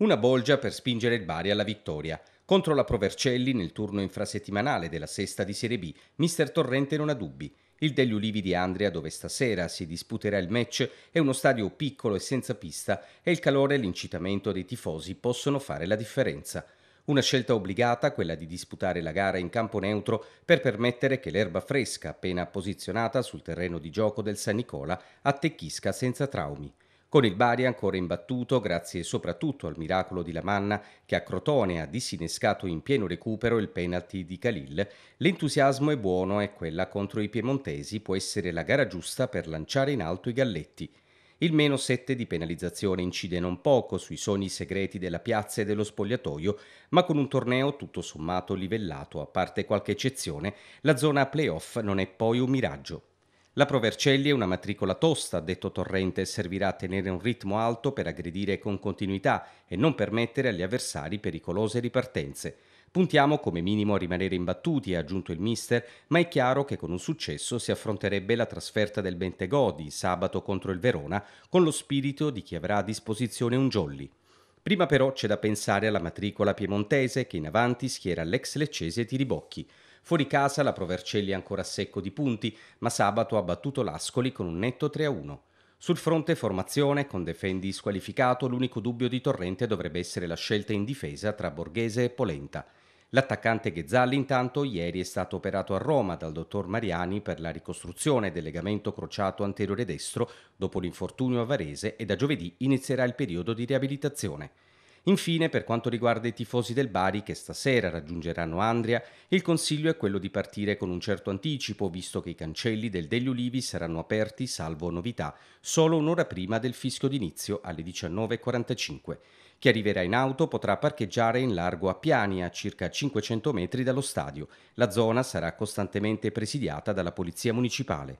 Una bolgia per spingere il Bari alla vittoria. Contro la Provercelli nel turno infrasettimanale della sesta di Serie B, mister Torrente non ha dubbi. Il degli Ulivi di Andria, dove stasera si disputerà il match, è uno stadio piccolo e senza pista e il calore e l'incitamento dei tifosi possono fare la differenza. Una scelta obbligata, quella di disputare la gara in campo neutro per permettere che l'erba fresca appena posizionata sul terreno di gioco del San Nicola attecchisca senza traumi con il Bari ancora imbattuto grazie soprattutto al miracolo di Lamanna che a Crotone ha disinnescato in pieno recupero il penalty di Khalil, l'entusiasmo è buono e quella contro i piemontesi può essere la gara giusta per lanciare in alto i galletti. Il meno 7 di penalizzazione incide non poco sui sogni segreti della piazza e dello spogliatoio, ma con un torneo tutto sommato livellato, a parte qualche eccezione, la zona playoff non è poi un miraggio. La Provercelli è una matricola tosta, detto torrente, e servirà a tenere un ritmo alto per aggredire con continuità e non permettere agli avversari pericolose ripartenze. Puntiamo come minimo a rimanere imbattuti, ha aggiunto il mister, ma è chiaro che con un successo si affronterebbe la trasferta del Bentegodi sabato contro il Verona con lo spirito di chi avrà a disposizione un jolly. Prima però c'è da pensare alla matricola piemontese che in avanti schiera l'ex leccese Tiribocchi. Fuori casa la Provercelli è ancora secco di punti, ma sabato ha battuto l'Ascoli con un netto 3-1. Sul fronte formazione, con Defendi squalificato, l'unico dubbio di Torrente dovrebbe essere la scelta in difesa tra Borghese e Polenta. L'attaccante Ghezzalli intanto ieri è stato operato a Roma dal dottor Mariani per la ricostruzione del legamento crociato anteriore destro dopo l'infortunio a Varese e da giovedì inizierà il periodo di riabilitazione. Infine, per quanto riguarda i tifosi del Bari che stasera raggiungeranno Andria, il consiglio è quello di partire con un certo anticipo, visto che i cancelli del Degli Ulivi saranno aperti, salvo novità, solo un'ora prima del fisco d'inizio alle 19.45. Chi arriverà in auto potrà parcheggiare in largo a Piani, a circa 500 metri dallo stadio. La zona sarà costantemente presidiata dalla Polizia Municipale.